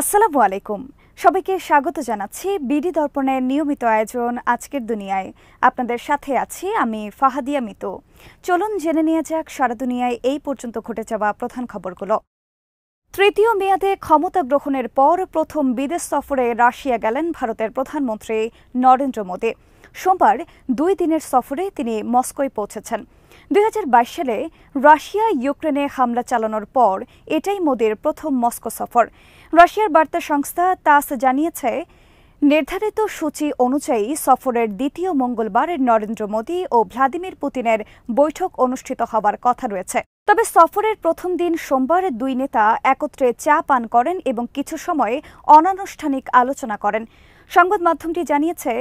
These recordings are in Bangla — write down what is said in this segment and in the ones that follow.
আসসালামু আলাইকুম সবাইকে স্বাগত জানাচ্ছি বিডি দর্পণের নিয়মিত আয়োজন আজকের দুনিয়ায় আপনাদের সাথে আছি আমি ফাহাদিয়া মিত চলুন জেনে নেওয়া যাক সারা দুনিয়ায় এই পর্যন্ত ঘটে যাওয়া প্রধান খবরগুলো তৃতীয় মেয়াদে ক্ষমতা গ্রহণের পর প্রথম বিদেশ সফরে রাশিয়া গেলেন ভারতের প্রধানমন্ত্রী নরেন্দ্র মোদী সোমবার দুই দিনের সফরে তিনি মস্কোয় পৌঁছেছেন দুই সালে রাশিয়া ইউক্রেনে হামলা চালানোর পর এটাই মোদের প্রথম মস্কো সফর রাশিয়ার বার্তা সংস্থা তাস জানিয়েছে নির্ধারিত সূচি অনুযায়ী সফরের দ্বিতীয় মঙ্গলবারের নরেন্দ্র মোদী ও ভ্লাদিমির পুতিনের বৈঠক অনুষ্ঠিত হবার কথা রয়েছে তবে সফরের প্রথম দিন সোমবার দুই নেতা একত্রে চা পান করেন এবং কিছু সময় অনানুষ্ঠানিক আলোচনা করেন সংবাদ মাধ্যমটি জানিয়েছে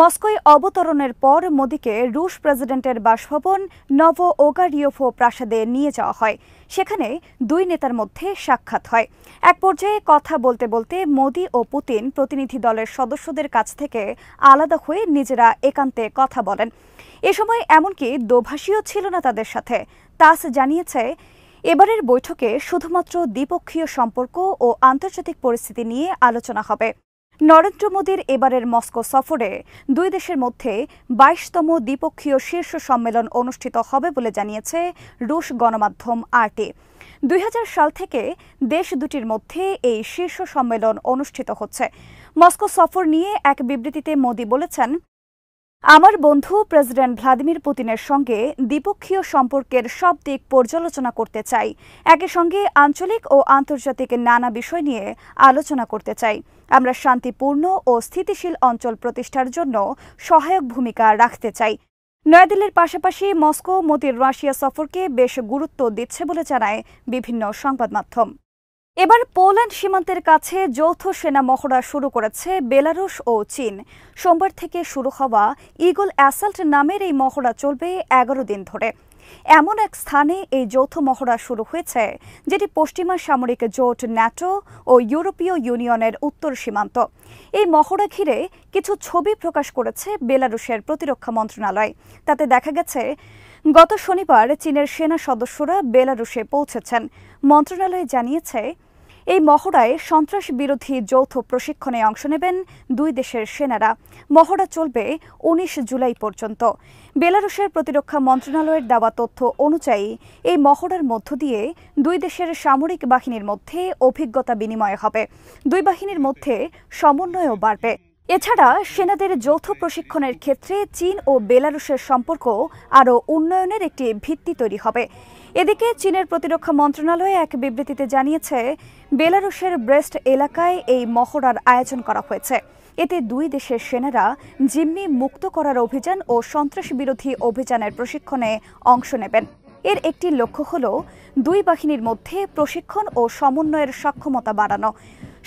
মস্কোয় অবতরণের পর মোদীকে রুশ প্রেসিডেন্টের বাসভবন নব ওগারিওফো প্রাসাদে নিয়ে যাওয়া হয় সেখানে দুই নেতার মধ্যে সাক্ষাৎ হয় এক পর্যায়ে কথা বলতে বলতে মোদী ও পুতিন প্রতিনিধি দলের সদস্যদের কাছ থেকে আলাদা হয়ে নিজেরা একান্তে কথা বলেন এ সময় এমনকি দোভাষীও ছিল না তাদের সাথে তাস জানিয়েছে এবারের বৈঠকে শুধুমাত্র দ্বিপক্ষীয় সম্পর্ক ও আন্তর্জাতিক পরিস্থিতি নিয়ে আলোচনা হবে নরেন্দ্র মোদীর এবারের মস্কো সফরে দুই দেশের মধ্যে বাইশতম দ্বিপক্ষীয় শীর্ষ সম্মেলন অনুষ্ঠিত হবে বলে জানিয়েছে রুশ গণমাধ্যম আরটি দুই সাল থেকে দেশ দুটির মধ্যে এই শীর্ষ সম্মেলন অনুষ্ঠিত হচ্ছে মস্কো সফর নিয়ে এক বিবৃতিতে মোদী বলেছেন আমার বন্ধু প্রেসিডেন্ট ভ্লাদিমির পুতিনের সঙ্গে দ্বিপক্ষীয় সম্পর্কের সব দিক পর্যালোচনা করতে চাই একই সঙ্গে আঞ্চলিক ও আন্তর্জাতিক নানা বিষয় নিয়ে আলোচনা করতে চাই আমরা শান্তিপূর্ণ ও স্থিতিশীল অঞ্চল প্রতিষ্ঠার জন্য সহায়ক ভূমিকা রাখতে চাই নয়াদিল্লির পাশাপাশি মস্কো মতির রাশিয়া সফরকে বেশ গুরুত্ব দিচ্ছে বলে জানায় বিভিন্ন সংবাদ মাধ্যম এবার পোল্যান্ড সীমান্তের কাছে যৌথ সেনা মহড়া শুরু করেছে বেলারুশ ও চীন সোমবার থেকে শুরু হওয়া ইগল অ্যাসাল্ট নামের এই মহড়া চলবে এগারো দিন ধরে এমন এক স্থানে এই যৌথ মহড়া শুরু হয়েছে যেটি পশ্চিমা সামরিক জোট ন্যাটো ও ইউরোপীয় ইউনিয়নের উত্তর সীমান্ত এই মহড়া ঘিরে কিছু ছবি প্রকাশ করেছে বেলারুশের প্রতিরক্ষা মন্ত্রণালয় তাতে দেখা গেছে গত শনিবার চীনের সেনা সদস্যরা বেলারুশে পৌঁছেছেন মন্ত্রণালয় জানিয়েছে এই মহড়ায় সন্ত্রাস বিরোধী যৌথ প্রশিক্ষণে অংশ নেবেন দুই দেশের সেনারা মহড়া চলবে উনিশ জুলাই পর্যন্ত বেলারুশের প্রতিরক্ষা মন্ত্রণালয়ের দেওয়া তথ্য অনুযায়ী এই মহড়ার মধ্য দিয়ে দুই দেশের সামরিক বাহিনীর মধ্যে অভিজ্ঞতা বিনিময় হবে দুই বাহিনীর মধ্যে সমন্বয়ও বাড়বে এছাড়া সেনাদের যৌথ প্রশিক্ষণের ক্ষেত্রে চীন ও বেলারুশের সম্পর্ক আরও উন্নয়নের একটি ভিত্তি তৈরি হবে এদিকে চীনের প্রতিরক্ষা মন্ত্রণালয় এক বিবৃতিতে জানিয়েছে বেলারুশের ব্রেস্ট এলাকায় এই মহড়ার আয়োজন করা হয়েছে এতে দুই দেশের সেনারা জিম্মি মুক্ত করার অভিযান ও সন্ত্রাস বিরোধী অভিযানের প্রশিক্ষণে অংশ নেবেন এর একটি লক্ষ্য হল দুই বাহিনীর মধ্যে প্রশিক্ষণ ও সমন্বয়ের সক্ষমতা বাড়ানো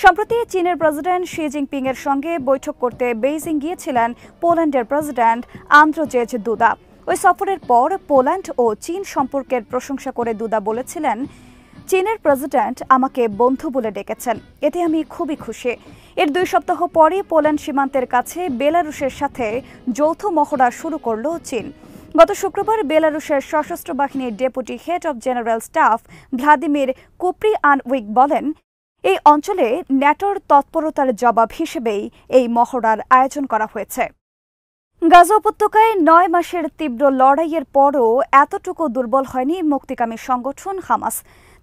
সম্প্রতি চীনের প্রেসিডেন্ট শি জিনপিং এর সঙ্গে বৈঠক করতে বেইজিং গিয়েছিলেন পোল্যান্ডের প্রেসিডেন্ট আন্দ্রোজেজ দুদা ওই সফরের পর পোল্যান্ড ও চীন সম্পর্কের প্রশংসা করে দুদা বলেছিলেন চীনের প্রেসিডেন্ট আমাকে বন্ধু বলে ডেকেছেন এতে আমি খুবই খুশি এর দুই সপ্তাহ পরে পোল্যান্ড সীমান্তের কাছে বেলারুশের সাথে যৌথ মহড়া শুরু করল চীন গত শুক্রবার বেলারুশের সশস্ত্র বাহিনীর deputy head of general staff Vladimir Kupriyanchik বলেন এই অঞ্চলে ন্যাটোর তৎপরতার জবাব হিসেবেই এই মহড়ার আয়োজন করা হয়েছে গাজা উপত্যকায় নয় মাসের তীব্র লড়াইয়ের পরও এতটুকু দুর্বল হয়নি মুক্তিকামী সংগঠন হামাস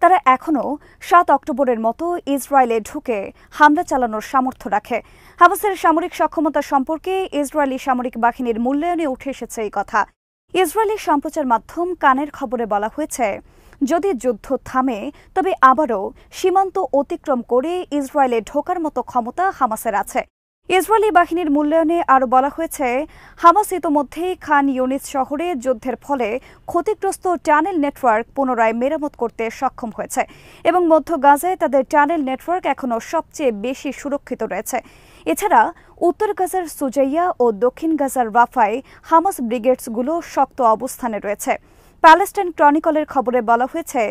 তারা এখনও সাত অক্টোবরের মতো ইসরায়েলে ঢুকে হামলা চালানোর সামর্থ্য রাখে হামাসের সামরিক সক্ষমতা সম্পর্কে ইসরায়েলি সামরিক বাহিনীর মূল্যায়নে উঠে এসেছে এই কথা ইসরায়েলি সম্প্রচার মাধ্যম কানের খবরে বলা হয়েছে যদি যুদ্ধ থামে তবে আবারও সীমান্ত অতিক্রম করে ইসরায়েলে ঢোকার মতো ক্ষমতা হামাসের আছে ইসরায়েলি বাহিনীর মূল্যায়নে আরও বলা হয়েছে হামাস ইতোমধ্যেই খান ইউনিস শহরে যুদ্ধের ফলে ক্ষতিগ্রস্ত টানেল নেটওয়ার্ক পুনরায় মেরামত করতে সক্ষম হয়েছে এবং মধ্য গাজায় তাদের টানেল নেটওয়ার্ক এখনও সবচেয়ে বেশি সুরক্ষিত রয়েছে এছাড়া উত্তর গাজার সুজাইয়া ও দক্ষিণ গাজার রাফায় হামাস ব্রিগেডসগুলো শক্ত অবস্থানে রয়েছে প্যালেস্টাইন ক্রনিকলের খবরে বলা হয়েছে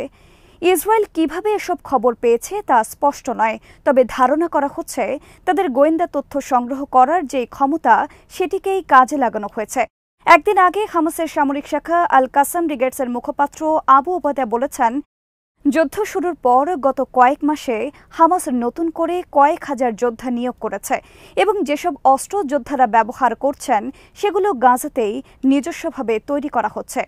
ইসরায়েল কিভাবে এসব খবর পেয়েছে তা স্পষ্ট নয় তবে ধারণা করা হচ্ছে তাদের গোয়েন্দা তথ্য সংগ্রহ করার যে ক্ষমতা সেটিকেই কাজে লাগানো হয়েছে একদিন আগে হামাসের সামরিক শাখা আল কাসাম ব্রিগেডসের মুখপাত্র আবু ওবাদা বলেছেন যুদ্ধ শুরুর পর গত কয়েক মাসে হামাস নতুন করে কয়েক হাজার যোদ্ধা নিয়োগ করেছে এবং যেসব অস্ত্র যোদ্ধারা ব্যবহার করছেন সেগুলো গাঁজাতেই নিজস্বভাবে তৈরি করা হচ্ছে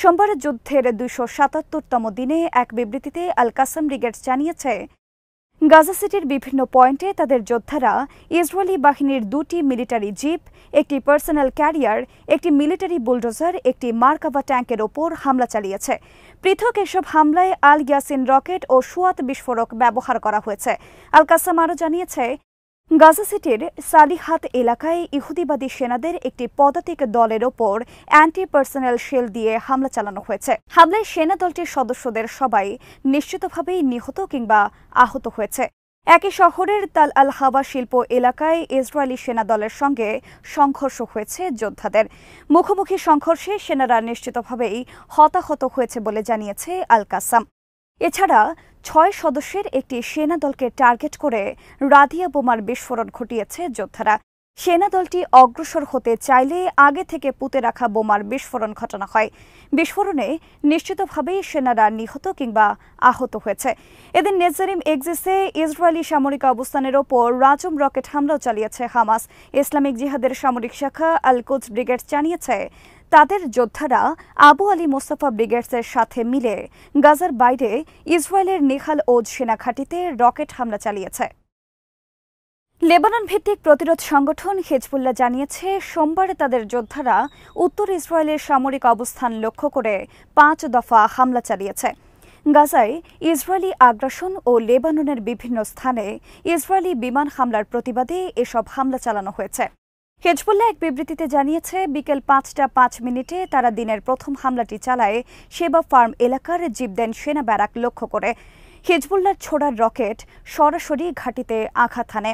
সোমবার যুদ্ধের দুশো সাতাত্তরতম দিনে এক বিবৃতিতে আল কাসাম ব্রিগেড জানিয়েছে গাজা সিটির বিভিন্ন পয়েন্টে তাদের যোদ্ধারা ইসরায়েলি বাহিনীর দুটি মিলিটারি জিপ একটি পার্সোনাল ক্যারিয়ার একটি মিলিটারি বুলডোজার একটি মার্কাভা ট্যাঙ্কের ওপর হামলা চালিয়েছে পৃথক এসব হামলায় আল ইয়াসিন রকেট ও সুয়াত বিস্ফোরক ব্যবহার করা হয়েছে আল কাসাম আরও জানিয়েছে গাজা সিটির সালিহাত এলাকায় ইহুদিবাদী সেনাদের একটি পদাতিক দলের ওপর অ্যান্টি পার্সোনাল শেল দিয়ে হামলা চালানো হয়েছে হামলায় সেনা দলটির সদস্যদের সবাই নিশ্চিতভাবেই নিহত কিংবা আহত হয়েছে একই শহরের তাল আল হাওয়া শিল্প এলাকায় ইসরায়েলি সেনা দলের সঙ্গে সংঘর্ষ হয়েছে যোদ্ধাদের মুখোমুখি সংঘর্ষে সেনারা নিশ্চিতভাবেই হতাহত হয়েছে বলে জানিয়েছে আল কাসাম এছাড়া ছয় সদস্যের একটি সেনা দলকে টার্গেট করে রাধিয়া বোমার বিস্ফোরণ ঘটিয়েছে যোদ্ধারা সেনা দলটি অগ্রসর হতে চাইলে আগে থেকে পুঁতে রাখা বোমার বিস্ফোরণ ঘটানো হয় বিস্ফোরণে নিশ্চিতভাবেই সেনারা নিহত কিংবা আহত হয়েছে এদিন নেজারিম এক্সিসে ইসরায়েলি সামরিক অবস্থানের ওপর রাজম রকেট হামলাও চালিয়েছে হামাস ইসলামিক জিহাদের সামরিক শাখা আল কোচ ব্রিগেড জানিয়েছে তাদের যোদ্ধারা আবু আলী মোস্তফা ব্রিগেডসের সাথে মিলে গাজার বাইরে ইসরায়েলের নিখাল ওজ সেনাঘাটিতে রকেট হামলা চালিয়েছে লেবানন ভিত্তিক প্রতিরোধ সংগঠন হেজবুল্লা জানিয়েছে সোমবার তাদের যোদ্ধারা উত্তর ইসরায়েলের সামরিক অবস্থান লক্ষ্য করে পাঁচ দফা হামলা চালিয়েছে গাজায় ইসরায়েলি আগ্রাসন ও লেবাননের বিভিন্ন স্থানে ইসরায়েলি বিমান হামলার প্রতিবাদে এসব হামলা চালানো হয়েছে হেজবুল্লাহ এক বিবৃতিতে জানিয়েছে বিকেল পাঁচটা পাঁচ মিনিটে তারা দিনের প্রথম হামলাটি চালায় সেবা ফার্ম এলাকার জীবদেন সেনা ব্যারাক লক্ষ্য করে হেজবুল্লার ছোড়ার রকেট সরাসরি ঘাটিতে আঘাত হানে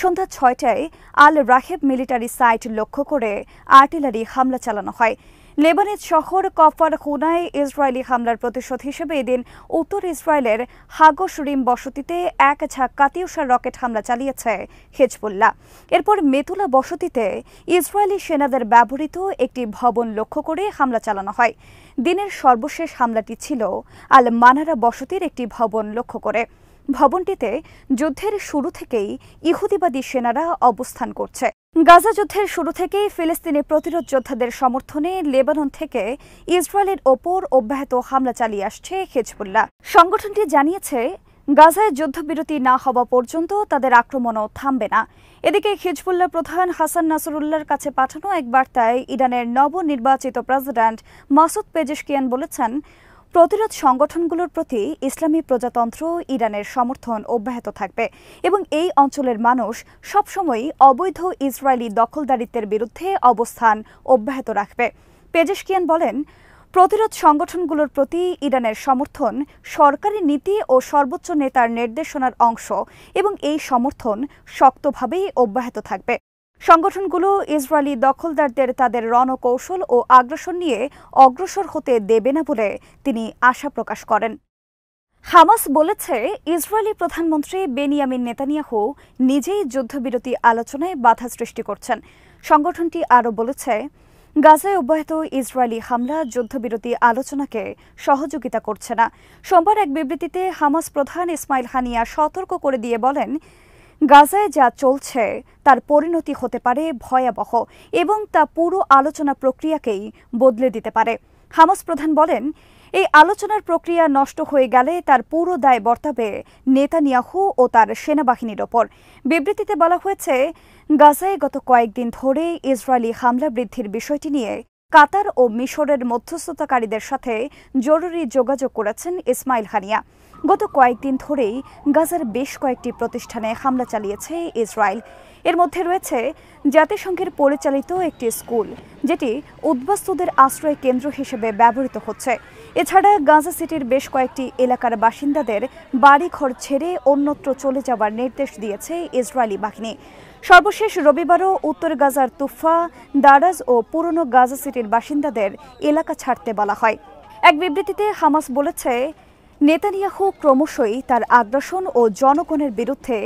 সন্ধ্যা ছয়টায় আল রাহেব মিলিটারি সাইট লক্ষ্য করে আর্টিলারি হামলা চালানো হয় লেবানিজ শহর কফার খুনায় ইসরায়েলি হামলার প্রতিশোধ হিসেবে এদিন উত্তর ইসরায়েলের রিম বসতিতে এক ঝাঁক কাতিউসার রকেট হামলা চালিয়েছে হেজবুল্লাহ এরপর মেতুলা বসতিতে ইসরায়েলি সেনাদের ব্যবহৃত একটি ভবন লক্ষ্য করে হামলা চালানো হয় দিনের সর্বশেষ হামলাটি ছিল আল মানারা বসতির একটি ভবন লক্ষ্য করে ভবনটিতে যুদ্ধের শুরু থেকেই ইহুদিবাদী সেনারা অবস্থান করছে গাজা যুদ্ধের শুরু থেকেই ফিলিস্তিনি প্রতিরোধ যোদ্ধাদের সমর্থনে লেবানন থেকে ইসরায়েলের ওপর অব্যাহত হামলা চালিয়ে আসছে হেজবুল্লাহ সংগঠনটি জানিয়েছে গাজায় যুদ্ধবিরতি না হওয়া পর্যন্ত তাদের আক্রমণও থামবে না এদিকে হিজবুল্লাহ প্রধান হাসান নাসরুল্লাহর কাছে পাঠানো এক বার্তায় ইরানের নবনির্বাচিত প্রেসিডেন্ট মাসুদ পেজেশকিয়ান বলেছেন প্রতিরোধ সংগঠনগুলোর প্রতি ইসলামী প্রজাতন্ত্র ইরানের সমর্থন অব্যাহত থাকবে এবং এই অঞ্চলের মানুষ সবসময়ই অবৈধ ইসরায়েলি দখলদারিত্বের বিরুদ্ধে অবস্থান অব্যাহত রাখবে পেজেশকিয়ান বলেন প্রতিরোধ সংগঠনগুলোর প্রতি ইরানের সমর্থন সরকারি নীতি ও সর্বোচ্চ নেতার নির্দেশনার অংশ এবং এই সমর্থন শক্তভাবেই অব্যাহত থাকবে সংগঠনগুলো ইসরায়েলি দখলদারদের তাদের রণকৌশল ও আগ্রাসন নিয়ে অগ্রসর হতে দেবে না বলে তিনি আশা প্রকাশ করেন হামাস বলেছে ইসরায়েলি প্রধানমন্ত্রী বেনিয়ামিন নেতানিয়াহু নিজেই যুদ্ধবিরতি আলোচনায় বাধা সৃষ্টি করছেন সংগঠনটি আরও বলেছে গাজায় অব্যাহত ইসরায়েলি হামলা যুদ্ধবিরতি আলোচনাকে সহযোগিতা করছে না সোমবার এক বিবৃতিতে হামাস প্রধান ইসমাইল হানিয়া সতর্ক করে দিয়ে বলেন গাজায় যা চলছে তার পরিণতি হতে পারে ভয়াবহ এবং তা পুরো আলোচনা প্রক্রিয়াকেই বদলে দিতে পারে হামাস প্রধান বলেন এই আলোচনার প্রক্রিয়া নষ্ট হয়ে গেলে তার পুরো দায় বর্তাবে নেতানিয়াহু ও তার সেনাবাহিনীর ওপর বিবৃতিতে বলা হয়েছে গাজায় গত কয়েকদিন ধরে ইসরায়েলি হামলা বৃদ্ধির বিষয়টি নিয়ে কাতার ও মিশরের মধ্যস্থতাকারীদের সাথে জরুরি যোগাযোগ করেছেন ইসমাইল হানিয়া গত কয়েকদিন ধরেই গাজার বেশ কয়েকটি প্রতিষ্ঠানে হামলা চালিয়েছে ইসরায়েল এর মধ্যে রয়েছে জাতিসংঘের পরিচালিত একটি স্কুল যেটি উদ্বাস্তুদের আশ্রয় কেন্দ্র হিসেবে ব্যবহৃত হচ্ছে এছাড়া গাজা সিটির বেশ কয়েকটি এলাকার বাসিন্দাদের বাড়িঘর ছেড়ে অন্যত্র চলে যাওয়ার নির্দেশ দিয়েছে ইসরায়েলি বাহিনী সর্বশেষ রবিবারও উত্তর গাজার তুফা দারাজ ও পুরনো গাজা সিটির বাসিন্দাদের এলাকা ছাড়তে বলা হয় এক বিবৃতিতে হামাস বলেছে নেতানিয়াহু ক্রমশই তার আগ্রাসন ও জনগণের বিরুদ্ধে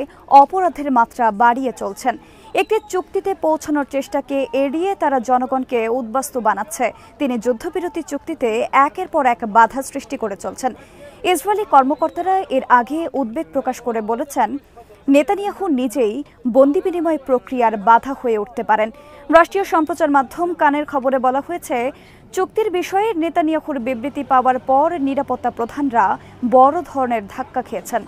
অপরাধের মাত্রা বাড়িয়ে চলছেন একটি চুক্তিতে পৌঁছানোর চেষ্টাকে এড়িয়ে তারা জনগণকে উদ্বাস্তু বানাচ্ছে তিনি যুদ্ধবিরতি চুক্তিতে একের পর এক বাধা সৃষ্টি করে চলছেন ইসরায়েলি কর্মকর্তারা এর আগে উদ্বেগ প্রকাশ করে বলেছেন নেতানিয়াহু নিজেই বন্দি বিনিময় প্রক্রিয়ার বাধা হয়ে উঠতে পারেন রাষ্ট্রীয় সম্প্রচার মাধ্যম কানের খবরে বলা হয়েছে চুক্তির বিষয়ে নেতানিয়াহুর বিবৃতি পাওয়ার পর নিরাপত্তা প্রধানরা বড় ধরনের ধাক্কা খেয়েছেন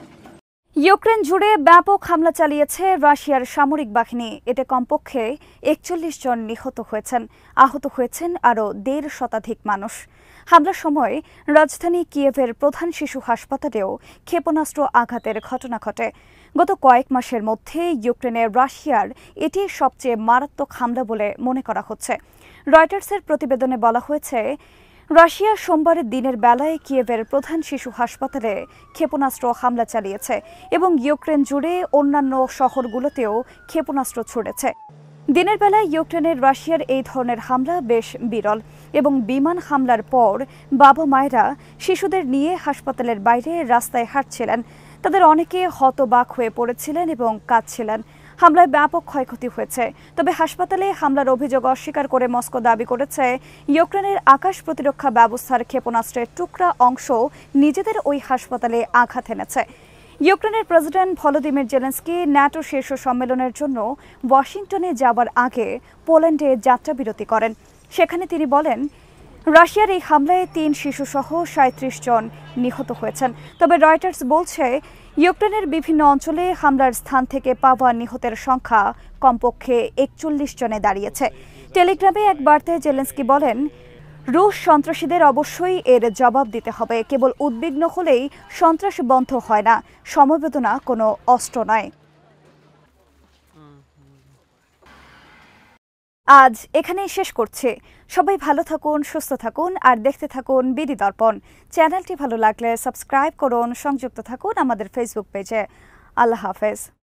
ইউক্রেন জুড়ে ব্যাপক হামলা চালিয়েছে রাশিয়ার সামরিক বাহিনী এতে কমপক্ষে একচল্লিশ জন নিহত হয়েছেন আহত হয়েছেন আরও দেড় শতাধিক মানুষ হামলার সময় রাজধানী কিয়েভের প্রধান শিশু হাসপাতালেও ক্ষেপণাস্ত্র আঘাতের ঘটনা ঘটে গত কয়েক মাসের মধ্যে ইউক্রেনের রাশিয়ার এটি সবচেয়ে মারাত্মক হামলা বলে মনে করা হচ্ছে রয়টার্সের প্রতিবেদনে বলা হয়েছে রাশিয়া সোমবারের দিনের বেলায় কিয়েভের প্রধান শিশু হাসপাতালে ক্ষেপণাস্ত্র হামলা চালিয়েছে এবং ইউক্রেন জুড়ে অন্যান্য শহরগুলোতেও ক্ষেপণাস্ত্র ছুড়েছে দিনের বেলায় ইউক্রেনের রাশিয়ার এই ধরনের হামলা বেশ বিরল এবং বিমান হামলার পর বাবা মায়েরা শিশুদের নিয়ে হাসপাতালের বাইরে রাস্তায় হাঁটছিলেন তাদের অনেকে হতবাক হয়ে পড়েছিলেন এবং কাঁদছিলেন হামলায় ব্যাপক ক্ষয়ক্ষতি হয়েছে তবে হাসপাতালে হামলার অভিযোগ অস্বীকার করে মস্কো দাবি করেছে ইউক্রেনের আকাশ প্রতিরক্ষা ব্যবস্থার ক্ষেপণাস্ত্রের টুকরা অংশ নিজেদের ওই হাসপাতালে আঘাত এনেছে ইউক্রেনের প্রেসিডেন্ট ভলোদিমির জেলেন্সকি ন্যাটো শীর্ষ সম্মেলনের জন্য ওয়াশিংটনে যাবার আগে পোল্যান্ডে যাত্রা বিরতি করেন সেখানে তিনি বলেন রাশিয়ার এই হামলায় তিন শিশু সহ সাঁত্রিশ জন নিহত হয়েছেন তবে রয়টার্স বলছে ইউক্রেনের বিভিন্ন অঞ্চলে হামলার স্থান থেকে পাওয়া নিহতের সংখ্যা কমপক্ষে একচল্লিশ জনে দাঁড়িয়েছে টেলিগ্রামে এক বার্তায় জেলেন্সকি বলেন রুশ সন্ত্রাসীদের অবশ্যই এর জবাব দিতে হবে কেবল উদ্বিগ্ন হলেই সন্ত্রাস বন্ধ হয় না সমবেদনা কোনো অস্ত্র নয় আজ এখানেই শেষ করছে সবাই ভালো থাকুন সুস্থ থাকুন আর দেখতে থাকুন বিডি দর্পণ চ্যানেলটি ভালো লাগলে সাবস্ক্রাইব করুন সংযুক্ত থাকুন আমাদের ফেসবুক পেজে আল্লাহ হাফেজ